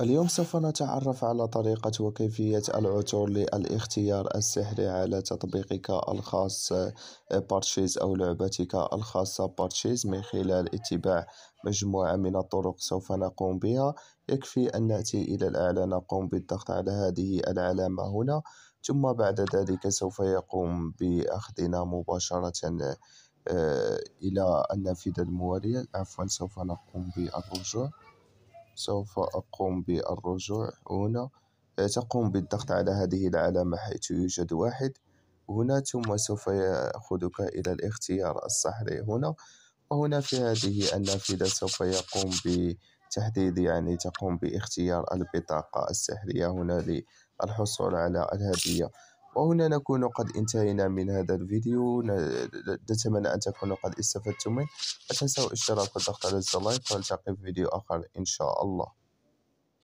اليوم سوف نتعرف على طريقة وكيفية العثور للاختيار السحري على تطبيقك الخاص بارتشيز أو لعبتك الخاصة بارتشيز من خلال اتباع مجموعة من الطرق سوف نقوم بها يكفي أن نأتي إلى الأعلى نقوم بالضغط على هذه العلامة هنا ثم بعد ذلك سوف يقوم بأخذنا مباشرة آه، إلى النافذة الموالية عفوا سوف نقوم بالرجوع سوف أقوم بالرجوع هنا آه، تقوم بالضغط على هذه العلامة حيث يوجد واحد هنا ثم سوف يأخذك إلى الاختيار الصحري هنا وهنا في هذه النافذة سوف يقوم بتحديد يعني تقوم باختيار البطاقة السحرية هنا للحصول على الهدية وهنا نكون قد انتهينا من هذا الفيديو نتمنى أن تكونوا قد استفدتم منه لا تنسوا الاشتراك والضغط على الزر لايك ونلتقي في فيديو آخر إن شاء الله